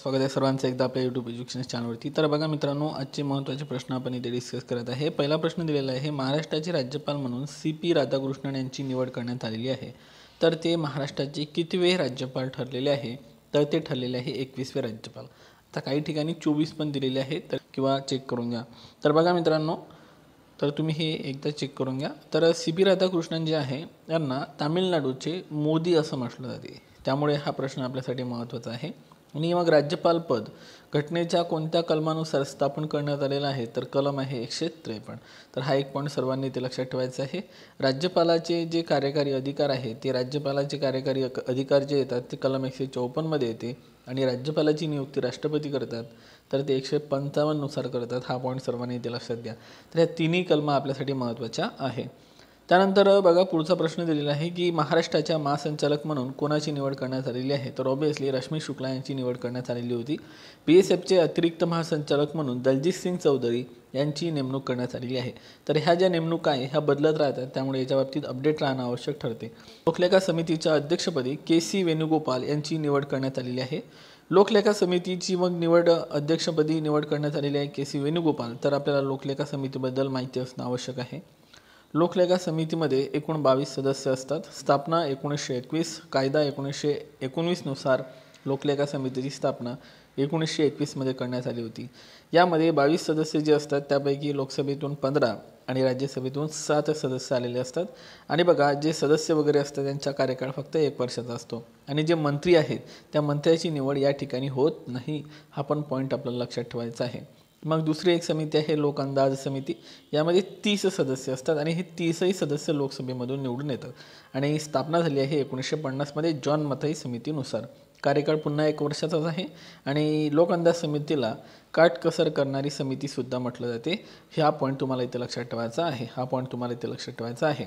स्वागत आहे सर्वांचं एकदा आपल्या यूट्यूब एज्युकेशन चॅनलवरती तर बघा मित्रांनो आजचे महत्त्वाचे प्रश्न आपण इथे डिस्कस करत आहे पहिला प्रश्न दिलेला आहे महाराष्ट्राचे राज्यपाल म्हणून सी पी राधाकृष्णन यांची निवड करण्यात आलेली आहे तर ते महाराष्ट्राचे कितवे राज्यपाल ठरलेले आहे तर ते ठरलेले आहे एकवीसवे राज्यपाल आता काही ठिकाणी चोवीस पण दिलेले आहे तर किंवा चेक करून घ्या तर बघा मित्रांनो तर तुम्ही हे एकदा चेक करून घ्या तर सी पी राधाकृष्णन जे आहे यांना तामिळनाडूचे मोदी असं म्हटलं जाते त्यामुळे हा प्रश्न आपल्यासाठी महत्त्वाचा आहे आणि मग राज्यपालपद घटनेच्या कोणत्या कलमानुसार स्थापन करण्यात आलेलं आहे तर कलम आहे एकशे त्रेपन्न तर हा एक पॉईंट सर्वांनी ते लक्षात ठेवायचं आहे राज्यपालाचे जे कार्यकारी अधिकार आहे ते राज्यपालाचे कार्यकारी अधिकार जे येतात ते कलम एकशे चौपन्नमध्ये येते आणि राज्यपालाची नियुक्ती राष्ट्रपती करतात तर ते एकशे पंचावन्ननुसार करतात हा पॉईंट सर्वांनी ते लक्षात घ्या तर ह्या तिन्ही कलमा आपल्यासाठी महत्त्वाच्या आहेत त्यानंतर बघा पुढचा प्रश्न दिलेला आहे की महाराष्ट्राच्या महासंचालक म्हणून कोणाची निवड करण्यात आलेली आहे तर ऑबियसली रश्मी शुक्ला यांची निवड करण्यात आलेली होती पी एस एफचे अतिरिक्त महासंचालक म्हणून दलजित सिंग चौधरी यांची नेमणूक करण्यात आलेली आहे तर ह्या ज्या नेमणूक आहे ह्या बदलत राहतात त्यामुळे याच्या बाबतीत अपडेट राहणं आवश्यक ठरते लोकलेखा समितीच्या अध्यक्षपदी के सी वेणुगोपाल यांची निवड करण्यात आलेली आहे लोकलेखा समितीची मग निवड अध्यक्षपदी निवड करण्यात आलेली आहे के सी वेणुगोपाल तर आपल्याला लोकलेखा समितीबद्दल माहिती असणं आवश्यक आहे लोकलेखा समितीमध्ये एकूण बावीस सदस्य असतात स्थापना एकोणीसशे एकवीस कायदा एकोणीसशे एकोणवीसनुसार लोकलेखा समितीची स्थापना एकोणीसशे एकवीसमध्ये करण्यात आली होती यामध्ये बावीस सदस्य जे असतात त्यापैकी लोकसभेतून पंधरा आणि राज्यसभेतून सात सदस्य आलेले असतात आणि बघा जे सदस्य वगैरे असतात त्यांचा कार्यकाळ फक्त एक वर्षाचा असतो आणि जे मंत्री आहेत त्या मंत्र्याची निवड या ठिकाणी होत नाही हा पण पॉईंट आपल्याला लक्षात ठेवायचा आहे मग दुसरी एक समिती आहे लोक अंदाज समिती यामध्ये तीस सदस्य असतात आणि हे तीसही सदस्य लोकसभेमधून निवडून येतात आणि स्थापना झाली आहे एकोणीसशे पन्नासमध्ये जॉन मथई समितीनुसार कार्यकाळ पुन्हा एक वर्षाचाच आहे आणि लोक अंदाज समितीला काटकसर करणारी समितीसुद्धा म्हटलं जाते हा पॉईंट तुम्हाला इथे लक्षात ठेवायचा आहे हा पॉईंट तुम्हाला इथे लक्षात ठेवायचा आहे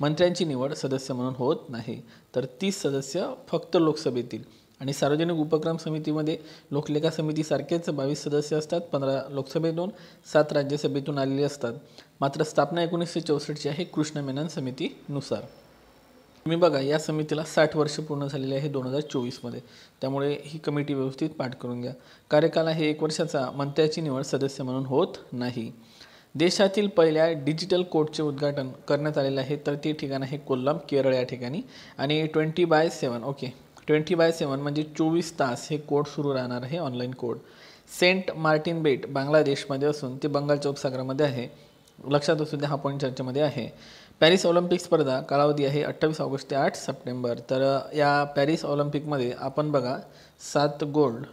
मंत्र्यांची निवड सदस्य म्हणून होत नाही तर तीस सदस्य फक्त लोकसभेतील आणि सार्वजनिक उपक्रम समितीमध्ये लोकलेखा समितीसारखेच बावीस सदस्य असतात पंधरा लोकसभेतून सात राज्यसभेतून आलेले असतात मात्र स्थापना एकोणीसशे चौसष्टची आहे कृष्ण मेनन समितीनुसार तुम्ही बघा या समितीला साठ वर्ष पूर्ण झालेली आहे दोन हजार चोवीसमध्ये त्यामुळे ही कमिटी व्यवस्थित पाठ करून घ्या कार्यकाल हे एक वर्षाचा मंत्र्याची निवड सदस्य म्हणून होत नाही देशातील पहिल्या डिजिटल कोर्टचे उद्घाटन करण्यात आलेले आहे तर ते ठिकाण आहे कोल्लम केरळ या ठिकाणी आणि twenty by seven okay twenty by seven म्हणजे चोवीस तास हे कोड सुरू राहणार आहे ऑनलाईन कोड सेंट मार्टिन बेट बांगलादेशमध्ये असून ते बंगालच्या उपसागरामध्ये आहे लक्षात असू द्या हा पॉईंट चर्चेमध्ये आहे पॅरिस ऑलिम्पिक स्पर्धा कालावधी आहे अठ्ठावीस ऑगस्ट ते आठ सप्टेंबर तर या पॅरिस ऑलिम्पिकमध्ये आपण बघा सात गोल्ड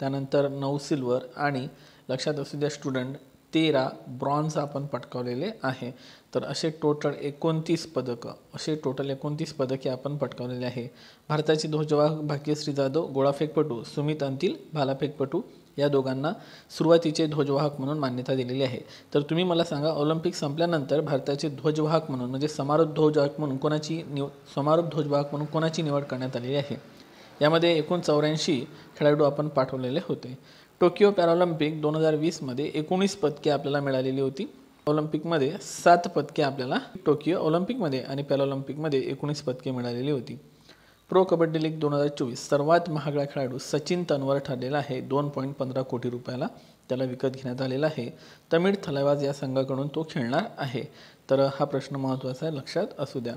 त्यानंतर नऊ सिल्वर आणि लक्षात असू द्या स्टुडंट तेरा ब्रॉन्झ आपण पटकावलेले आहे तर असे टोटल एकोणतीस पदक असे टोटल एकोणतीस पदके आपण पटकावलेले आहे भारताचे ध्वजवाहक भाग्यश्री जाधव गोळाफेकपटू सुमित अंतिल भालाफेकपटू या दोघांना सुरुवातीचे ध्वजवाहक म्हणून मान्यता दिलेली आहे तर तुम्ही मला सांगा ऑलिम्पिक संपल्यानंतर भारताचे ध्वजवाहक म्हणून म्हणजे समारोप ध्वजवाहक म्हणून कोणाची निव समारोप ध्वजवाहक म्हणून कोणाची निवड करण्यात आलेली आहे यामध्ये एकूण चौऱ्याऐंशी खेळाडू आपण पाठवलेले होते टोकियो पॅरालिम्पिक दोन हजार वीसमध्ये एकोणीस पदके आपल्याला मिळालेली होती ऑलिम्पिकमध्ये सात पदके आपल्याला टोकियो ऑलिम्पिकमध्ये आणि मध्ये एकोणीस पदके मिळालेली होती प्रो कबड्डी लीग दोन हजार चोवीस सर्वात महागडा खेळाडू सचिन तनवर ठरलेला आहे दोन पॉईंट पंधरा कोटी रुपयाला त्याला विकत घेण्यात आलेला आहे तमिळ थलावाज या संघाकडून तो खेळणार आहे तर हा प्रश्न महत्त्वाचा आहे लक्षात असू द्या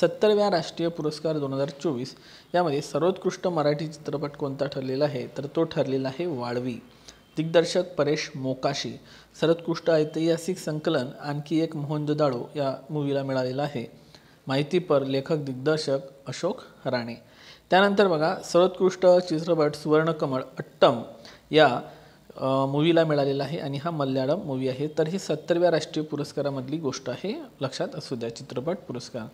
सत्तरव्या राष्ट्रीय पुरस्कार दोन हजार चोवीस यामध्ये सर्वोत्कृष्ट मराठी चित्रपट कोणता ठरलेला आहे तर तो ठरलेला आहे वाळवी दिग्दर्शक परेश मोकाशी सर्वोत्कृष्ट ऐतिहासिक संकलन आणखी एक मोहनजोदाडो या मूवीला मिळालेला आहे माहितीपर लेखक दिग्दर्शक अशोक राणे त्यानंतर बघा सर्वोत्कृष्ट चित्रपट सुवर्णकमळ अट्टम या मूवीला मिळालेला आहे आणि हा मल्याळम मूवी आहे तर ही सत्तरव्या राष्ट्रीय पुरस्कारामधली गोष्ट आहे लक्षात असू द्या चित्रपट पुरस्कार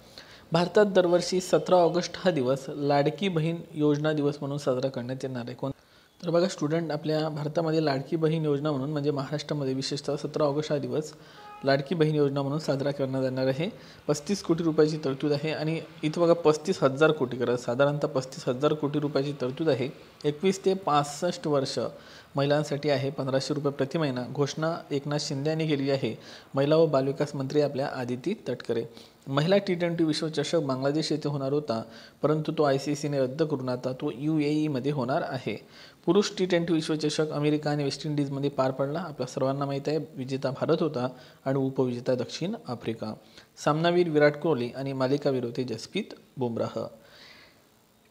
भारतात दरवर्षी सतरा ऑगस्ट हा दिवस लाडकी बहीण योजना दिवस म्हणून साजरा करण्यात येणार आहे कोण तर बघा स्टुडंट आपल्या भारतामध्ये लाडकी बहीण योजना म्हणून म्हणजे महाराष्ट्रामध्ये विशेषतः सतरा ऑगस्ट हा दिवस लाडकी बहीण योजना म्हणून साजरा करण्यात येणार आहे पस्तीस कोटी रुपयाची तरतूद आहे आणि इथं बघा पस्तीस हजार कोटी करा साधारणतः पस्तीस हजार कोटी रुपयाची तरतूद आहे एकवीस ते पासष्ट वर्ष महिलांसाठी आहे पंधराशे रुपये प्रति महिना घोषणा एकनाथ शिंदे यांनी केली आहे महिला व बालविकास मंत्री आपल्या आदिती तटकरे महिला टी ट्वेंटी विश्वचषक बांगलादेश येथे होणार होता परंतु तो आय सी सीने रद्द करून आता तो यू ए ईमध्ये e होणार आहे पुरुष टी ट्वेंटी विश्वचषक अमेरिका आणि वेस्ट इंडिजमध्ये पार पडला आपल्या सर्वांना माहीत आहे विजेता भारत होता आणि उपविजेता दक्षिण आफ्रिका सामनावीर विराट कोहली आणि मालिकावीर होते जसप्रीत बुमराह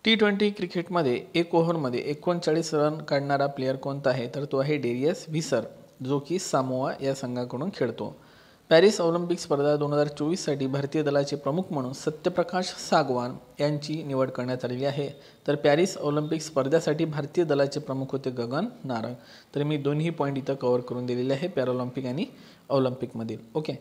टी ट्वेंटी क्रिकेटमध्ये एक ओव्हरमध्ये एकोणचाळीस रन काढणारा प्लेयर कोणता आहे तर तो आहे डेरियस व्हिसर जो की सामोआ या संघाकडून खेळतो पॅरिस ऑलिम्पिक स्पर्धा दोन हजार चोवीससाठी भारतीय दलाचे प्रमुख म्हणून सत्यप्रकाश सागवान यांची निवड करण्यात आलेली आहे तर पॅरिस ऑलिम्पिक स्पर्धेसाठी भारतीय दलाचे प्रमुख होते गगन नारंग तर मी दोन्ही पॉईंट इथं कवर करून दिलेले आहे पॅराऑलिम्पिक आणि ऑलिम्पिकमधील ओके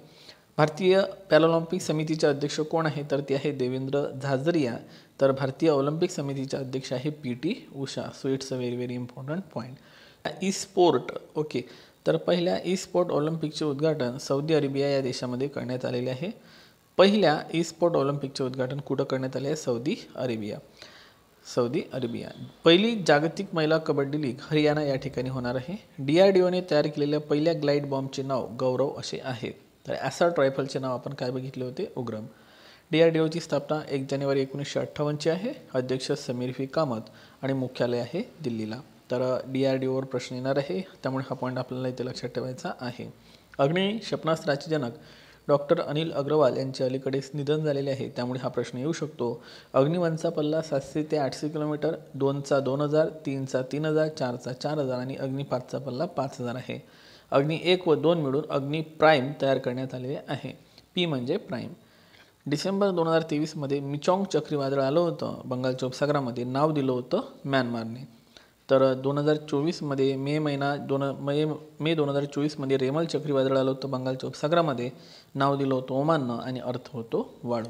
भारतीय पॅरालॉम्पिक समितीचे अध्यक्ष कोण आहे तर ते आहे देवेंद्र झाझरिया तर भारतीय ऑलिम्पिक समितीचे अध्यक्ष आहे P T Usha so it's a very very important point e sport okay तर पहिल्या ई स्पोर्ट ऑलिम्पिकचे उद्घाटन सौदी अरेबिया या देशामध्ये करण्यात आलेले आहे पहिल्या ई स्पोर्ट ऑलिम्पिकचे उद्घाटन कुठं करण्यात आले आहे सौदी अरेबिया सौदी अरेबिया पहिली जागतिक महिला कबड्डी लीग हरियाणा या ठिकाणी होणार आहे डी आर डी ओने तयार केलेल्या पहिल्या ग्लाईड बॉम्बचे नाव गौरव असे आहे तर ॲसर्ट रायफलचे नाव आपण काय बघितले होते उग्रम डी आर डी ओची स्थापना एक जानेवारी एकोणीसशे अठ्ठावन्नची आहे अध्यक्ष समीर फी कामत आणि मुख्यालय आहे दिल्लीला तर डी आर डी ओवर प्रश्न येणार आहे त्यामुळे हा पॉईंट आपल्याला इथे लक्षात ठेवायचा आहे अग्नी क्षेपणास्त्राचे जनक डॉक्टर अनिल अग्रवाल यांचे अलीकडेच निधन झालेले आहे त्यामुळे हा प्रश्न येऊ शकतो अग्निवनचा पल्ला सातशे ते आठशे किलोमीटर दोनचा दोन हजार तीनचा तीन हजार चारचा चार हजार आणि अग्निपाचचा पल्ला पाच हजार आहे अग्नी एक व दोन मिळून अग्नी प्राईम तयार करण्यात आलेले आहे पी म्हणजे प्राईम डिसेंबर दोन हजार तेवीसमध्ये मिचॉंग चक्रीवादळ आलं होतं बंगालच्या उपसागरामध्ये नाव दिलं होतं म्यानमारने तर दोन हजार चोवीसमध्ये मे महिना दोन मे मे दोन हजार चोवीसमध्ये रेमल चक्रीवादळ आलं होतं बंगालच्या उपसागरामध्ये नाव दिलं होतं ओमाननं आणि अर्थ होतो वाळू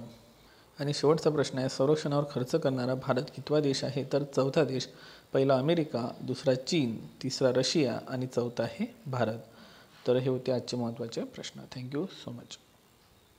आणि शेवटचा प्रश्न आहे संरक्षणावर खर्च करणारा भारत कितवा देश आहे तर चौथा देश पहिला अमेरिका दुसरा चीन तिसरा रशिया आणि चौथा आहे भारत तर हे होते आजचे महत्त्वाचे प्रश्न थँक्यू सो मच